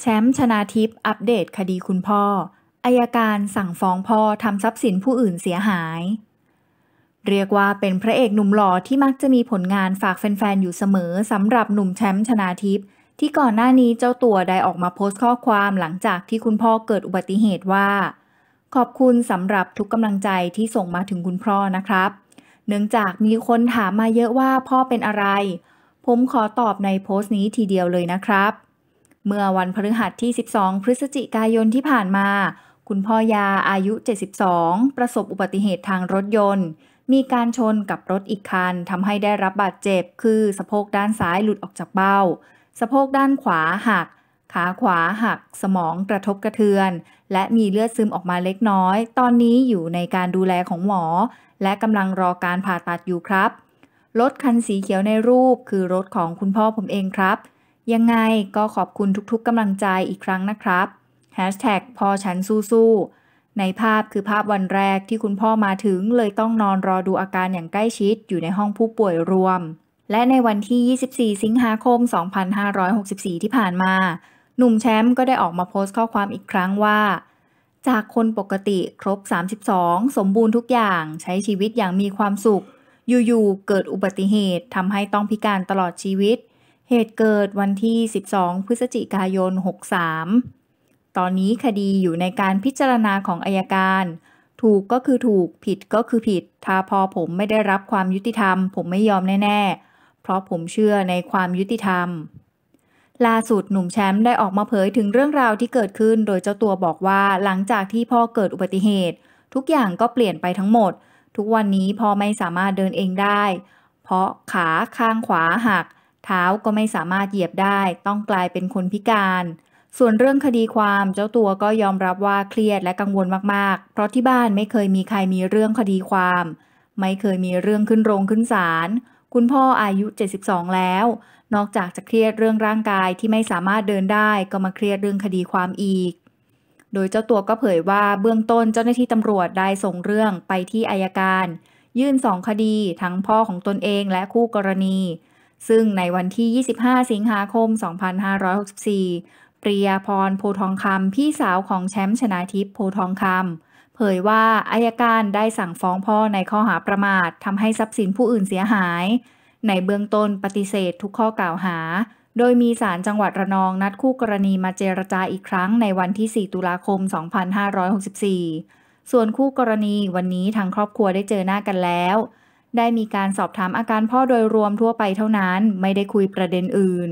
แชมป์ชนาทิพย์อัปเดตคดีคุณพ่ออายการสั่งฟ้องพ่อ ทำทรัพย์สินผู้อื่นเสียหาย เรียกว่าเป็นพระเอกหนุ่มหล่อที่มักจะมีผลงานฝากแฟนๆ อยู่เสมอ สำหรับหนุ่มแชมป์ชนาทิพย์ที่ก่อนหน้านี้เจ้าตัวได้ออกมาโพสต์ข้อความหลังจากที่คุณพ่อเกิดอุบัติเหตุว่า ขอบคุณสำหรับทุกกำลังใจที่ส่งมาถึงคุณพ่อนะครับ เนื่องจากมีคนถามมาเยอะว่าพ่อเป็นอะไร ผมขอตอบในโพสต์นี้ทีเดียวเลยนะครับเมื่อวันพฤหัสที่ 12 พฤศจิกายนที่ผ่านมา คุณพ่อยาอายุ 72 ประสบอุบัติเหตุทางรถยนต์ มีการชนกับรถอีกคัน ทำให้ได้รับบาดเจ็บ คือสะโพกด้านซ้ายหลุดออกจากเบ้า สะโพกด้านขวาหัก ขาขวาหัก สมองกระทบกระเทือน และมีเลือดซึมออกมาเล็กน้อย ตอนนี้อยู่ในการดูแลของหมอ และกำลังรอการผ่าตัดอยู่ครับ รถคันสีเขียวในรูปคือรถของคุณพ่อผมเองครับยังไงก็ขอบคุณทุกๆกำลังใจอีกครั้งนะครับ Hashtag พอฉันสู้ๆในภาพคือภาพวันแรกที่คุณพ่อมาถึง เลยต้องนอนรอดูอาการอย่างใกล้ชิด อยู่ในห้องผู้ป่วยรวม และในวันที่ 24 สิงหาคม 2564 ที่ผ่านมา หนุ่มแชมป์ก็ได้ออกมาโพสต์ข้อความอีกครั้งว่า จากคนปกติ ครบ 32 สมบูรณ์ทุกอย่างใช้ชีวิตอย่างมีความสุขอยู่ๆเกิดอุบัติเหตุทำให้ต้องพิการตลอดชีวิตเหตุเกิดวันที่ 12 พฤศจิกายน 63 ตอนนี้คดีอยู่ในการพิจารณาของอายการ ถูกก็คือถูก ผิดก็คือผิด ถ้าพอผมไม่ได้รับความยุติธรรม ผมไม่ยอมแน่ ๆ เพราะผมเชื่อในความยุติธรรม ล่าสุดหนุ่มแชมป์ได้ออกมาเผยถึงเรื่องราวที่เกิดขึ้น โดยเจ้าตัวบอกว่าหลังจากที่พ่อเกิดอุบัติเหตุ ทุกอย่างก็เปลี่ยนไปทั้งหมด ทุกวันนี้พ่อไม่สามารถเดินเองได้ เพราะขาข้างขวาหักเท้าก็ไม่สามารถเหยียบได้ต้องกลายเป็นคนพิการ ส่วนเรื่องคดีความเจ้าตัวก็ยอมรับว่าเครียดและกังวลมากๆเพราะที่บ้านไม่เคยมีใครมีเรื่องคดีความ ไม่เคยมีเรื่องขึ้นโรงขึ้นศาลคุณพ่ออายุ 72 แล้ว นอกจากจะเครียดเรื่องร่างกายที่ไม่สามารถเดินได้ก็มาเครียดเรื่องคดีความอีก โดยเจ้าตัวก็เผยว่าเบื้องต้นเจ้าหน้าที่ตำรวจได้ส่งเรื่องไปที่อายการ ยื่นสองคดี ทั้งพ่อของตนเองและคู่กรณีซึ่งในวันที่ 25 สิงหาคม 2564 ปรียพร โพทองคำ พี่สาวของแชมป์ชนาทิพย์โพทองคำ เผยว่าอายการได้สั่งฟ้องพ่อในข้อหาประมาททำให้ทรัพย์สินผู้อื่นเสียหาย ในเบื้องต้นปฏิเสธทุกข้อกล่าวหา โดยมีศาลจังหวัดระนองนัดคู่กรณีมาเจรจาอีกครั้งในวันที่ 4 ตุลาคม 2564 ส่วนคู่กรณีวันนี้ทางครอบครัวได้เจอหน้ากันแล้วได้มีการสอบถามอาการพ่อโดยรวมทั่วไปเท่านั้น ไม่ได้คุยประเด็นอื่น